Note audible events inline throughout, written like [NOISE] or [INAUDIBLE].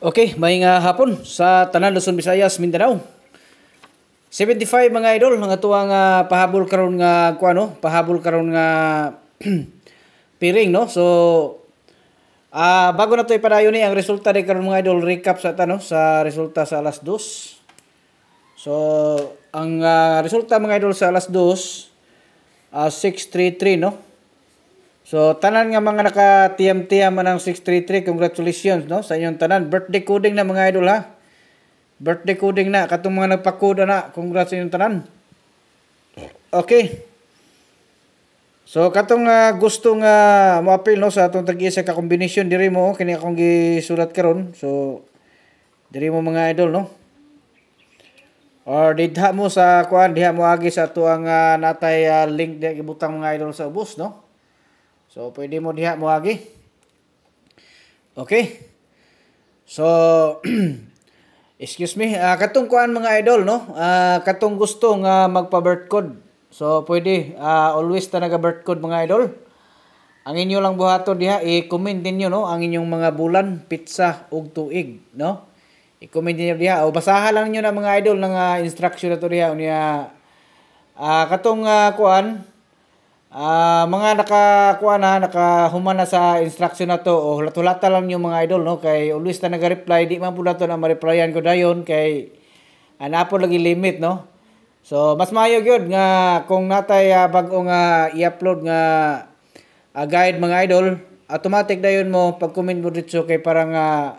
Okay, may nga hapon sa Tanan, Luzon, Visayas, Mindanao. 75 mga idol, mga tuwa nga pahabol karon nga kuan no, pahabol karon nga [CLEARS THROAT] piring no. So ah uh, bago na to ipadayon ni ang resulta ni karon mga idol recap sa tano sa resulta sa alas 2. So ang uh, resulta mga idol sa alas 2 uh, 633 no. So tanan nga mga naka TMT man ang 633 congratulations no sa inyong tanan birthday coding na mga idol ha. Birthday coding na katong mga nagpa-code na congrats sa inyong tanan. Okay. So katong uh, gusto nga uh, mo-appeal no sa atong tag-isa ka combination diri mo kini akong gisulat karon. So diri mo mga idol no. Or didha mo sa kuan diha mo agi sa tuang uh, ah, natay uh, link diha ibutang mga idol sa ubos no. So, pwede mo diha mo Okay. So, [CLEARS THROAT] excuse me. Uh, katong kuan mga idol, no? Uh, katong gusto nga magpa-birth code. So, pwede. Uh, always ta naga-birth code mga idol. Ang inyo lang buhaton diha, i-comment ninyo, no? Ang inyong mga bulan, pizza, ug tuig, no? I-comment ninyo diha. O, basaha lang niyo na mga idol ng uh, instruction ato diha. Unya, uh, katong uh, kuan, Uh, mga nakakuha na, nakahuman na sa instruction na to, o oh, hulat lang yung mga idol, no? Kay always na nag-reply, di man po na to na ma-replyan ko dayon, kay anapo ah, lagi limit, no? So, mas maayo yun nga kung natay uh, bago nga i-upload nga uh, guide mga idol, automatic dayon mo pag-comment mo dito kay parang uh,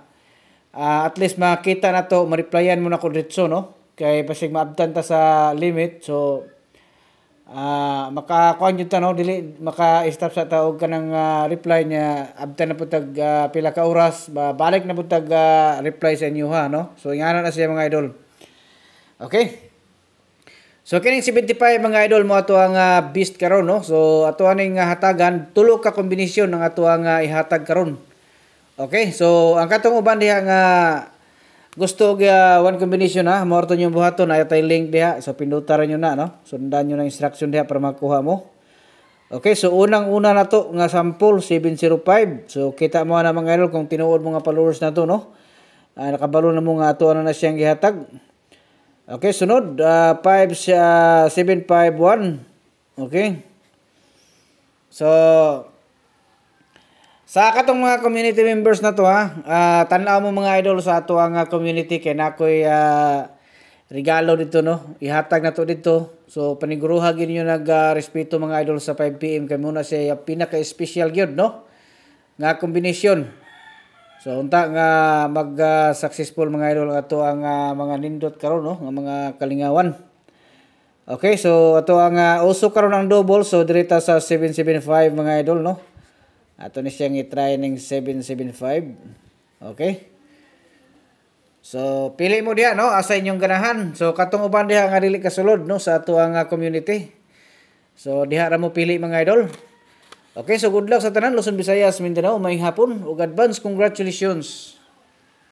uh, at least makita na to, ma-replyan mo na ko dito, no? Kay pasig maabtan ta sa limit, so uh, ah, makakuan yung tanaw dili maka-stop sa taog ka ng uh, reply niya abta na putag uh, ah, pila ka oras balik na putag uh, reply sa inyo ha no so ingana na siya mga idol okay So kining 75 mga idol mo ato ang uh, beast karon no. So ato aning uh, hatagan tulo ka kombinasyon ng ato ang uh, ihatag karon. Okay, so ang katong uban diha nga uh, gusto og uh, one combination ha morto ato yung buhaton ay tay link diha so pindutan nyo na no sundan nyo na instruction diha para makuha mo Okay, so unang-una na to nga sample 705. So kita mo na mga idol kung tinuod mo nga followers na to no. Uh, nakabalo na mo nga ato ano na siyang gihatag. Okay, sunod uh, 5 uh, Okay. So sa katong mga community members na to ha, uh, tanaw mo mga idol sa ato ang uh, community kay nakoy uh, regalo dito no. Ihatag na to dito. So paniguruha gid niyo nagrespeto uh, mga idol sa 5 PM kay muna siya pinaka-special gyud no nga kombinasyon. So unta nga mag uh, successful mga idol ato ang uh, mga nindot karon no nga mga kalingawan. Okay, so ato ang uh, uso karon ang double so direta sa 775 mga idol no. Ato ni siyang i-try ning 775. Okay? So, pili mo diha no asa inyong ganahan. So katong uban diha nga dili kasulod no sa tuang uh, ah, community. So diha ra mo pili mga idol. Okay, so good luck sa tanan Luzon, Visayas, Mindanao. May hapon ug advance congratulations.